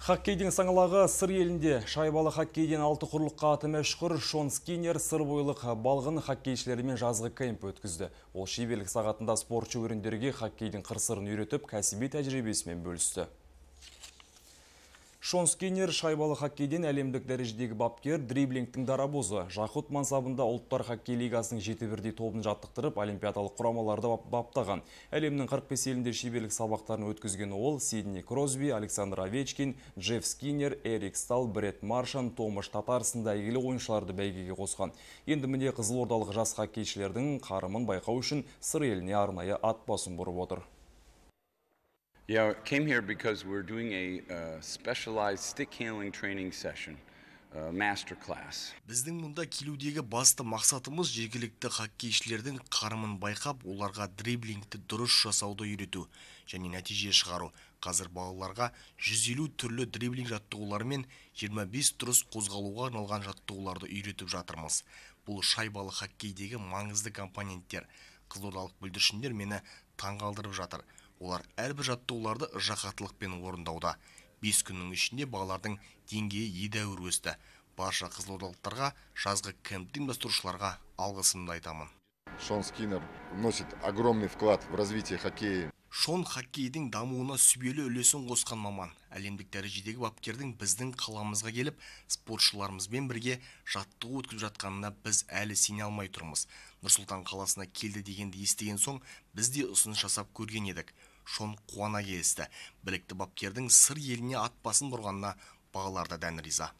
Хоккейдің саңылағы сыр елінде шайбалы хоккейден алты құрлыққа аты мәшқұр Шон Скинер сыр бойлық балғын хоккейшілерімен жазғы кемп өткізді. Ол шебелік сағатында спортшы өріндерге хоккейдің қырсырын үйретіп, кәсіби тәжірибесімен бөлісті. Шон Скиннер шайбалы хоккейден әлемдік дәрежедегі бапкер дриблингтің дарабозы. Жақыт мансабында ұлттар хоккей лигасының жеті бірдей тобын жаттықтырып, олимпиадалық құрамаларды баптаған. Әлемнің 45 елінде шеберлік сабақтарын өткізген ол Сидни Кросби, Александр Овечкин, Джефф Скиннер, Эрик Стал, Бред Маршан, Томаш Татарсында сынды әйгілі ойыншыларды бәйгеге қосқан. Енді міне қызылордалық жас хоккейшілердің қарымын байқау үшін сыр еліне арнайы ат бұрып отыр. Yeah, came here because we're doing a uh, specialized stick handling training session. Uh, Біздің мұнда келудегі басты мақсатымыз жергілікті хоккейшілердің қарымын байқап, оларға дриблингті дұрыс жасауды үйрету және нәтиже шығару. Қазір балаларға 150 түрлі дриблинг жаттығулары мен 25 дұрыс қозғалуға арналған жаттығуларды үйретіп жатырмыз. Бұл шайбалы хоккейдегі маңызды компоненттер. Қызылордалық бүлдіршіндер мені таңғалдырып жатыр олар әрбір жаттығуларды жақаттылықпен орындауда бес күннің ішінде бағалардың деңгейі едәуір өсті барша қызылордалықтарға жазғы кемпті ұйымдастырушыларға алғысымды айтамын шон скиннер носит огромный вклад в развитие хоккея шон хоккейдің дамуына сүбелі үлесін қосқан маман әлемдік дәрежедегі бапкердің біздің қаламызға келіп спортшыларымызбен бірге жаттығу өткізіп жатқанына біз әлі сене алмай тұрмыз нұрсұлтан қаласына келді дегенді естіген соң біз де ұсыныс жасап көрген едік шон қуана келісті білікті бапкердің сыр еліне атпасын басын бұрғанына бағалар да дән риза